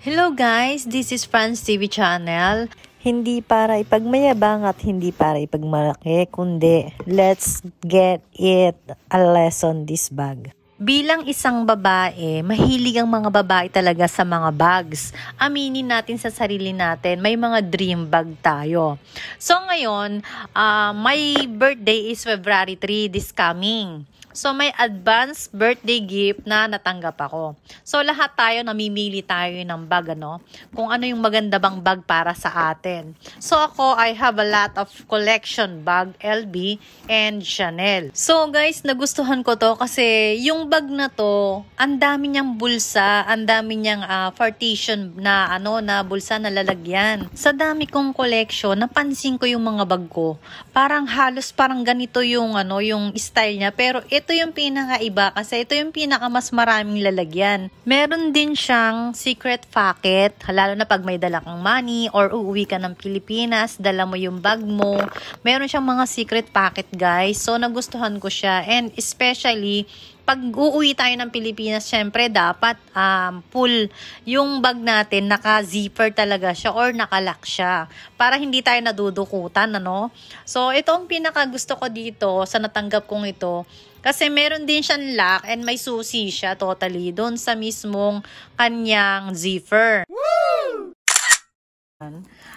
Hello guys, this is Franz TV Channel. Hindi para ipagmayabang at hindi para ipagmalaki, kundi let's get it a lesson this bag. Bilang isang babae, mahilig ang mga babae talaga sa mga bags. Aminin natin sa sarili natin, may mga dream bag tayo. So ngayon, uh, ah, my birthday is February 3 this coming. So, may advance birthday gift na natanggap ako. So, lahat tayo namimili tayo ng bag, ano? Kung ano yung maganda bang bag para sa atin. So, ako, I have a lot of collection bag, LB and Chanel. So, guys, nagustuhan ko to kasi yung bag na to, ang dami niyang bulsa, ang dami niyang uh, partition na, ano, na bulsa na lalagyan. Sa dami kong collection, napansin ko yung mga bag ko. Parang halos parang ganito yung, ano, yung style niya. Pero, it ito yung pinakaiba kasi ito yung pinaka mas maraming lalagyan. Meron din siyang secret pocket, lalo na pag may dala kang money or uuwi ka ng Pilipinas, dala mo yung bag mo. Meron siyang mga secret pocket guys. So nagustuhan ko siya and especially pag uuwi tayo ng Pilipinas, syempre dapat um, full yung bag natin, naka-zipper talaga siya or naka-lock siya para hindi tayo nadudukutan, ano? So, ito ang pinaka gusto ko dito sa natanggap kong ito kasi meron din siyang lock and may susi siya totally doon sa mismong kanyang zipper.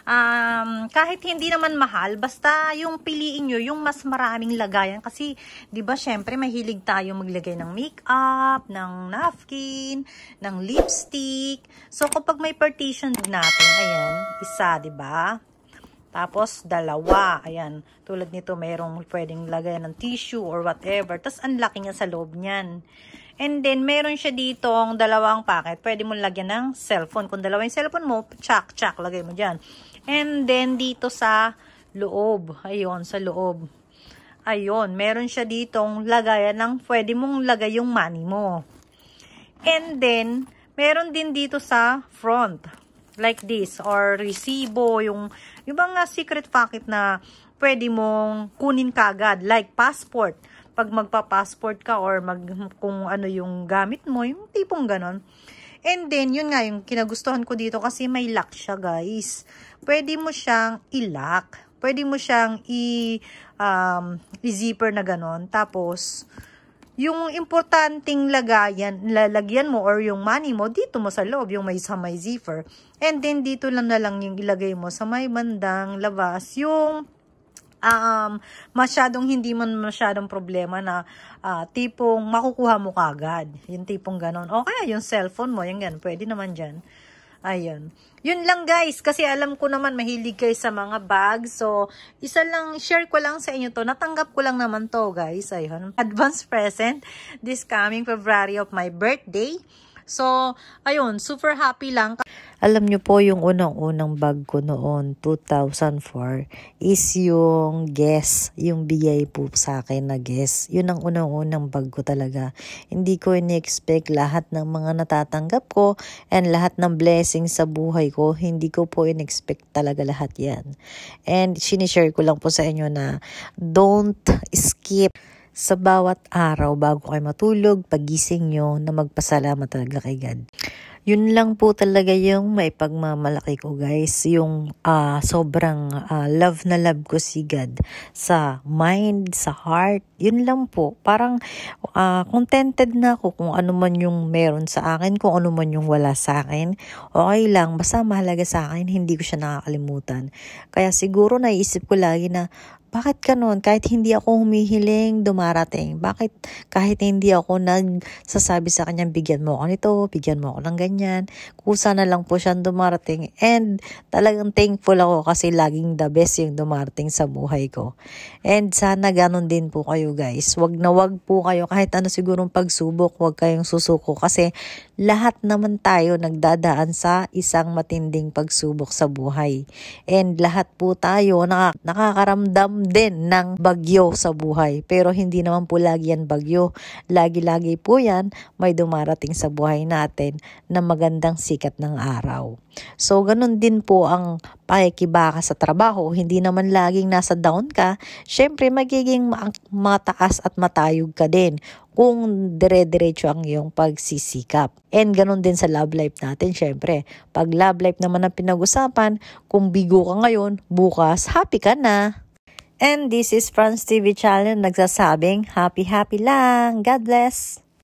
Um, kahit hindi naman mahal, basta yung piliin nyo, yung mas maraming lagayan. Kasi, di ba syempre, mahilig tayo maglagay ng makeup, ng napkin, ng lipstick. So, kapag may partition natin, ayan, isa, di ba? Tapos, dalawa. Ayan. Tulad nito, mayroong pwedeng lagay ng tissue or whatever. Tapos, ang laki niya sa loob niyan. And then, meron siya dito ang dalawang packet. Pwede mo lagyan ng cellphone. Kung dalawa yung cellphone mo, chak, chak, lagay mo dyan. And then, dito sa loob. Ayun, sa loob. Ayun, meron siya ditong lagayan ng pwede mong lagay yung money mo. And then, meron din dito sa front. Like this. Or resibo, yung, yung mga secret packet na pwede mong kunin kagad. Like passport. Pag magpa-passport ka or mag, kung ano yung gamit mo, yung tipong ganon. And then, yun nga yung kinagustuhan ko dito kasi may lock siya guys. Pwede mo siyang i-lock. Pwede mo siyang i um, i na ganon. Tapos, yung importanteng lagayan, lalagyan mo or yung money mo dito mo sa loob, yung may sa may zipper. And then dito lang na lang yung ilagay mo sa may bandang labas yung um, masyadong hindi man masyadong problema na uh, tipong makukuha mo kagad. Yung tipong ganon. O kaya yung cellphone mo, yung ganun, pwede naman dyan. Ayun. Yun lang guys, kasi alam ko naman mahilig kayo sa mga bag. So, isa lang, share ko lang sa inyo to. Natanggap ko lang naman to guys. Ayun. Advance present this coming February of my birthday. So, ayun, super happy lang. Alam nyo po, yung unang-unang bag ko noon, 2004, is yung Guess, yung bigay po sa akin na Guess. Yun ang unang-unang bag ko talaga. Hindi ko in-expect lahat ng mga natatanggap ko and lahat ng blessings sa buhay ko. Hindi ko po in-expect talaga lahat yan. And sinishare ko lang po sa inyo na don't skip sa bawat araw bago kayo matulog, pagising nyo na magpasalamat talaga kay God. Yun lang po talaga yung may pagmamalaki ko guys. Yung uh, sobrang uh, love na love ko si God sa mind, sa heart. Yun lang po. Parang uh, contented na ako kung ano man yung meron sa akin, kung ano man yung wala sa akin. Okay lang. Basta mahalaga sa akin, hindi ko siya nakakalimutan. Kaya siguro naisip ko lagi na bakit ganun? Kahit hindi ako humihiling, dumarating. Bakit kahit hindi ako nagsasabi sa kanya, bigyan mo ako nito, bigyan mo ako ng ganyan. Kusa na lang po siyang dumarating. And talagang thankful ako kasi laging the best yung dumarating sa buhay ko. And sana ganun din po kayo guys. Wag na wag po kayo kahit ano sigurong pagsubok, wag kayong susuko kasi lahat naman tayo nagdadaan sa isang matinding pagsubok sa buhay. And lahat po tayo nakak nakakaramdam din ng bagyo sa buhay. Pero hindi naman po lagi yan bagyo. Lagi-lagi po yan may dumarating sa buhay natin na magandang sikat ng araw. So ganun din po ang ay kiba ka sa trabaho, hindi naman laging nasa down ka, syempre magiging mataas at matayog ka din kung dire-diretso ang iyong pagsisikap. And ganun din sa love life natin, syempre. Pag love life naman ang pinag-usapan, kung bigo ka ngayon, bukas happy ka na. And this is France TV Channel nagsasabing happy happy lang. God bless!